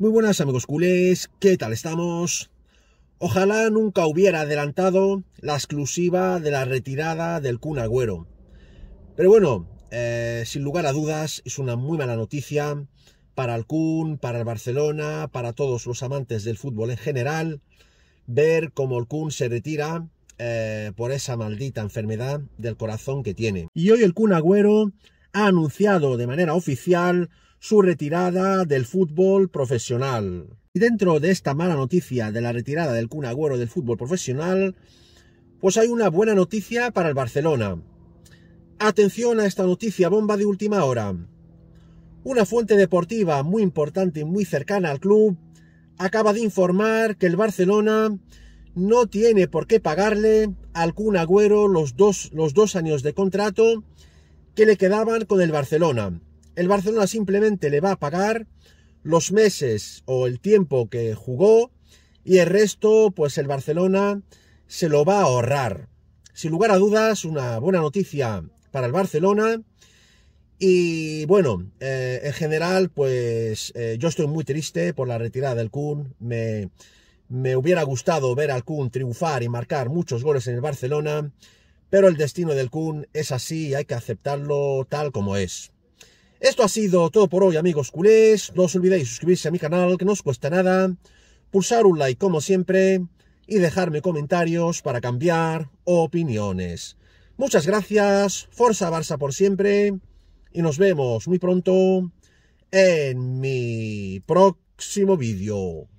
Muy buenas amigos culés, ¿qué tal estamos? Ojalá nunca hubiera adelantado la exclusiva de la retirada del Kun Agüero. Pero bueno, eh, sin lugar a dudas, es una muy mala noticia para el Kun, para el Barcelona, para todos los amantes del fútbol en general, ver cómo el Kun se retira eh, por esa maldita enfermedad del corazón que tiene. Y hoy el Kun Agüero ha anunciado de manera oficial su retirada del fútbol profesional. Y dentro de esta mala noticia de la retirada del Kun Agüero del fútbol profesional, pues hay una buena noticia para el Barcelona. Atención a esta noticia bomba de última hora. Una fuente deportiva muy importante y muy cercana al club acaba de informar que el Barcelona no tiene por qué pagarle al Kun Agüero los dos, los dos años de contrato que le quedaban con el Barcelona. El Barcelona simplemente le va a pagar los meses o el tiempo que jugó y el resto, pues el Barcelona se lo va a ahorrar. Sin lugar a dudas, una buena noticia para el Barcelona. Y bueno, eh, en general, pues eh, yo estoy muy triste por la retirada del Kun. Me, me hubiera gustado ver al Kun triunfar y marcar muchos goles en el Barcelona pero el destino del Kun es así y hay que aceptarlo tal como es. Esto ha sido todo por hoy amigos culés, no os olvidéis suscribirse a mi canal que no os cuesta nada, pulsar un like como siempre y dejarme comentarios para cambiar opiniones. Muchas gracias, Forza Barça por siempre y nos vemos muy pronto en mi próximo vídeo.